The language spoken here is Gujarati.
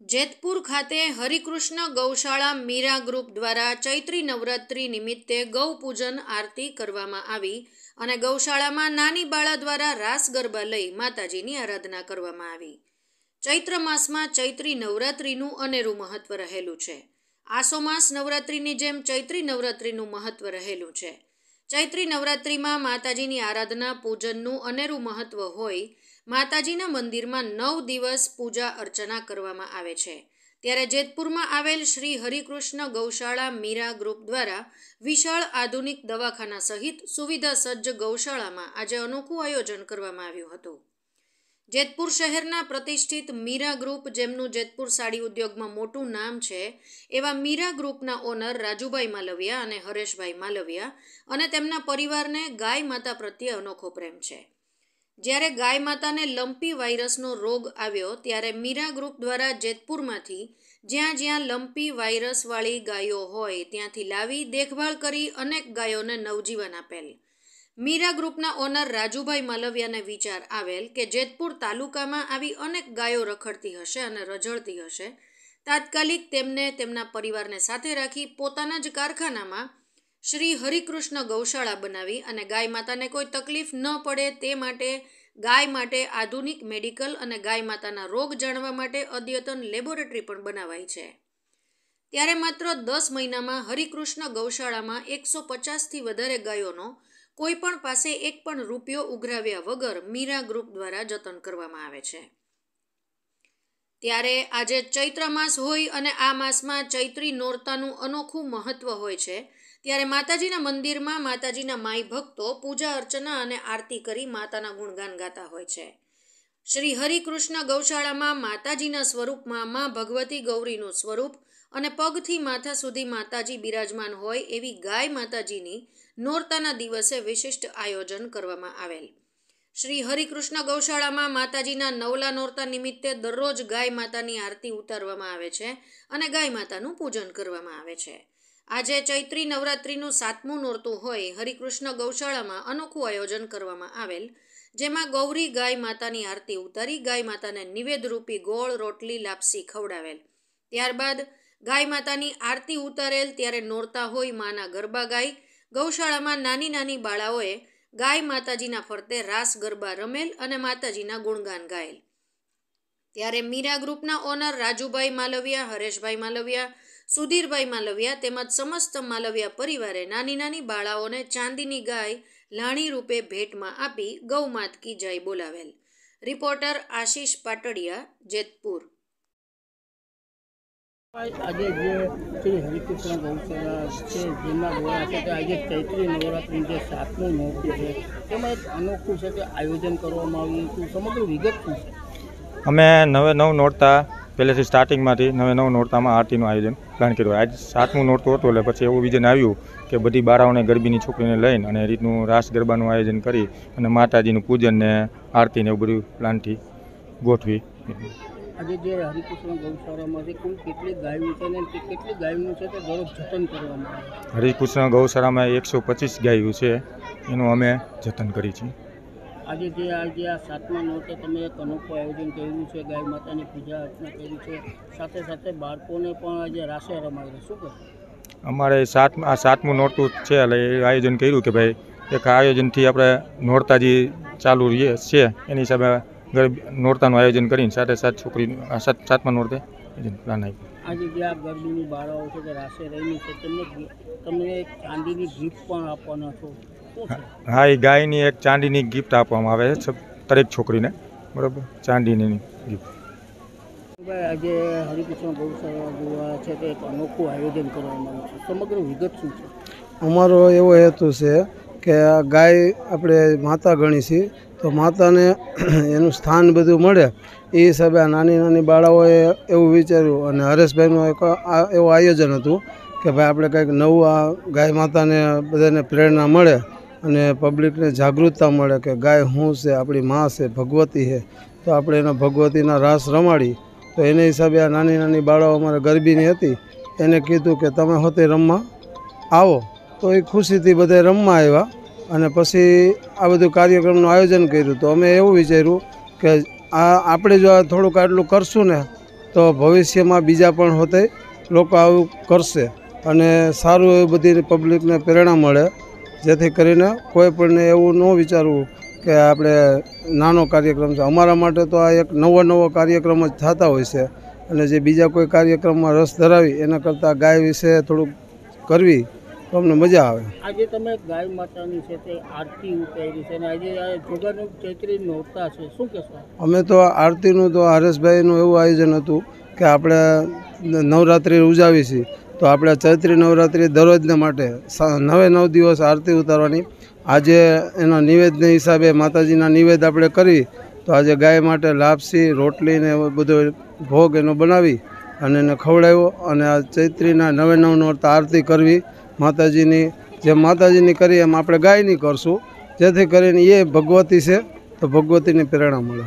જેતપુર ખાતે હરિકૃષ્ણ ગૌશાળા મીરા ગ્રુપ દ્વારા ચૈત્રી નવરાત્રી નિમિત્તે ગૌપૂજન આરતી કરવામાં આવી અને ગૌશાળામાં નાની બાળા દ્વારા રાસ ગરબા લઈ માતાજીની આરાધના કરવામાં આવી ચૈત્ર માસમાં ચૈત્રી નવરાત્રિનું અનેરું મહત્વ રહેલું છે આસો માસ નવરાત્રિની જેમ ચૈત્રી નવરાત્રિનું મહત્વ રહેલું છે ચૈત્રી નવરાત્રિમાં માતાજીની આરાધના પૂજનનું અનેરું મહત્વ હોય માતાજીના મંદિરમાં નવ દિવસ પૂજા અર્ચના કરવામાં આવે છે ત્યારે જેતપુરમાં આવેલ શ્રી હરિકૃષ્ણ ગૌશાળા મીરા ગ્રુપ દ્વારા વિશાળ આધુનિક દવાખાના સહિત સુવિધા સજ્જ ગૌશાળામાં આજે અનોખું આયોજન કરવામાં આવ્યું હતું જેતપુર શહેરના પ્રતિષ્ઠિત મીરા ગ્રુપ જેમનું જેતપુર સાડી ઉદ્યોગમાં મોટું નામ છે એવા મીરા ગ્રુપના ઓનર રાજુભાઈ માલવિયા અને હરેશભાઈ માલવિયા અને તેમના પરિવારને ગાય માતા પ્રત્યે અનોખો પ્રેમ છે જ્યારે ગાય માતાને લંપી વાયરસનો રોગ આવ્યો ત્યારે મીરા ગ્રુપ દ્વારા જેતપુરમાંથી જ્યાં જ્યાં લંપી વાયરસવાળી ગાયો હોય ત્યાંથી લાવી દેખભાળ કરી અનેક ગાયોને નવજીવન આપેલ મીરા ગ્રુપના ઓનર રાજુભાઈ માલવિયાને વિચાર આવેલ કે જેતપુર તાલુકામાં આવી અનેક ગાયો રખડતી હશે અને રજળતી હશે તાત્કાલિક તેમને તેમના પરિવારને સાથે રાખી પોતાના જ કારખાનામાં શ્રી હરિકૃષ્ણ ગૌશાળા બનાવી અને ગાય માતાને કોઈ તકલીફ ન પડે તે માટે ગાય માટે આધુનિક મેડિકલ અને ગાય માતાના રોગ જાણવા માટે અદ્યતન લેબોરેટરી પણ બનાવાઈ છે ત્યારે માત્ર દસ મહિનામાં હરિકૃષ્ણ ગૌશાળામાં એકસો પચાસથી વધારે ગાયોનો કોઈ પણ પાસે એક પણ રૂપિયો ઉઘરાવ્યા વગર મીરા ગ્રુપ દ્વારા જતન કરવામાં આવે છે ત્યારે આજે ચૈત્ર માસ હોય અને આ માસમાં ચૈત્રી નોરતાનું અનોખું મહત્ત્વ હોય છે ત્યારે માતાજીના મંદિરમાં માતાજીના માઈ ભક્તો પૂજા અર્ચના અને આરતી કરી માતાના ગુણગાન ગાતા હોય છે શ્રી હરિકૃષ્ણ ગૌશાળામાં માતાજીના સ્વરૂપમાં મા ભગવતી ગૌરીનું સ્વરૂપ અને પગથી માથા સુધી માતાજી બિરાજમાન હોય એવી ગાય માતાજીની નોરતાના દિવસે વિશિષ્ટ આયોજન કરવામાં આવેલ શ્રી હરિકૃષ્ણ ગૌશાળામાં માતાજીના નવલા નોરતા નિમિત્તે દરરોજ ગાય માતાની આરતી ઉતારવામાં આવે છે અને ગાય માતાનું પૂજન કરવામાં આવે છે આજે ચૈત્રી નવરાત્રિનું સાતમું નોરતું હોય હરિકૃષ્ણ ગૌશાળામાં અનોખું આયોજન કરવામાં આવેલ જેમાં ગૌરી ગાય માતાની આરતી ઉતારી ગાય માતાને નિવેદરૂપી ગોળ રોટલી લાપસી ખવડાવેલ ત્યારબાદ ગાય માતાની આરતી ઉતારેલ ત્યારે નોરતા હોય માના ગરબા ગાય ગૌશાળામાં નાની નાની બાળાઓએ ગાય માતાજીના ફરતે રાસ ગરબા રમેલ અને માતાજીના ગુણગાન ગાયેલ ત્યારે મીરા ગ્રુપના ઓનર રાજુભાઈ માલવિયા હરેશભાઈ માલવિયા સુધીરભાઈ માલવિયા તેમજ સમસ્ત માલવિયા પરિવારે નાની નાની બાળાઓને ચાંદીની ગાય લાણી રૂપે ભેટમાં આપી ગૌમાત કી જય બોલાવેલ રિપોર્ટર આશીષ પાટડિયા જેતપુર આજે જે શ્રી હરિકૃષ્ણ ગૌશાળા છે જેમાં જોવા છે આજે ચૈત્રી નવરાત્રિ જે સાતમું નોરતું છે તેમાં એક અનોખું છે કે આયોજન કરવામાં આવ્યું હતું સમગ્ર વિગત શું છે અમે નવે નવ નોરતા પહેલેથી સ્ટાર્ટિંગમાંથી નવે નવ નોરતામાં આરતીનું આયોજન પ્લાન કર્યું આજ સાતમું નોરતું હતું એટલે પછી એવું વિજન આવ્યું કે બધી બારાઓને ગરબીની છોકરીને લઈને અને રીતનું રાસ ગરબાનું આયોજન કરી અને માતાજીનું પૂજન ને આરતીને એવું બધું પ્લાનથી ગોઠવી હરિકૃષ્ણ ગૌશાળામાંથી ગૌશાળામાં એકસો પચીસ ગાયું છે એનું અમે જતન કરી છીએ આજે જે આજે આ સાતમા નોરતે તમે એક અનોખું આયોજન કર્યું છે ગાય માતાની પૂજા અર્ચના કરી છે સાથે સાથે બાળકોને પણ આજે રાસે રમાવી શું કહે અમારે સાતમા આ સાતમું નોરતું છે એટલે એ આયોજન કર્યું કે ભાઈ એક આયોજનથી આપણે નોરતા જે ચાલુ રહીએ છે એની હિસાબે નોરતાનું આયોજન કરીને સાથે સાત છોકરી સાત સાતમા નોરતે પ્લાન આપ્યું આજે જે આ ગરબીની બાળાઓ છે કે રાસે રહીને છે તમને તમને ચાંદીની ગીફ્ટ પણ આપવાના છો હા એ ગાયની એક ચાંદીની ગિફ્ટ આપવામાં આવે છે દરેક છોકરીને બરાબર ચાંદીની ગિફ્ટ આજે હરિકૃષ્ણ ગૌશાળા દ્વારા છે તે એક અનોખું આયોજન કરવામાં આવ્યું છે સમગ્ર વિગત શું છે અમારો એવો હેતુ છે કે ગાય આપણે માતા ગણી છીએ તો માતાને એનું સ્થાન બધું મળે એ હિસાબે આ નાની નાની બાળાઓએ એવું વિચાર્યું અને હરેશભાઈનું એક એવું આયોજન હતું કે ભાઈ આપણે કંઈક નવું આ ગાય માતાને બધાને પ્રેરણા મળે અને પબ્લિકને જાગૃતતા મળે કે ગાય શું છે આપણી માં છે ભગવતી છે તો આપણે એના ભગવતીના રાસ રમાડી તો એને હિસાબે આ નાની નાની બાળાઓ અમારે ગરબીની હતી એને કીધું કે તમે હોતે રમવા આવો તો એ ખુશીથી બધા રમવા આવ્યા અને પછી આ બધું કાર્યક્રમનું આયોજન કર્યું તો અમે એવું વિચાર્યું કે આ આપણે જો આ થોડુંક આટલું કરશું ને તો ભવિષ્યમાં બીજા પણ હોતે લોકો આવું કરશે અને સારું એવું બધી પબ્લિકને પ્રેરણા મળે જેથી કરીને કોઈ પણ એવું ન વિચારવું કે આપણે નાનો કાર્યક્રમ છે અમારા માટે તો આ એક નવો નવો કાર્યક્રમ જ થતા હોય છે અને જે બીજા કોઈ કાર્યક્રમમાં રસ ધરાવી એના કરતાં ગાય વિશે થોડુંક કરવી તો અમને મજા આવે આજે તમે ગાય માતાની છે આરતી ઉતારી છે અને આજે જોગાનું ચૈત્રી નોરતા છે શું કહેશો અમે તો આરતીનું તો હરેશભાઈનું એવું આયોજન હતું કે આપણે નવરાત્રિ ઉજાવી છીએ તો આપણે ચૈત્રી નવરાત્રિ દરરોજને માટે નવે નવ દિવસ આરતી ઉતારવાની આજે એના નિવેદના હિસાબે માતાજીના નિવેદ આપણે કરી તો આજે ગાય માટે લાપસી રોટલી ને બધો ભોગ એનો બનાવી અને એને ખવડાવ્યો અને આ ચૈત્રીના નવે નવનો આરતી કરવી માતાજીની જેમ માતાજીની કરી એમ આપણે ગાયની કરશું જેથી કરીને એ ભગવતી છે તો ભગવતીની પ્રેરણા મળે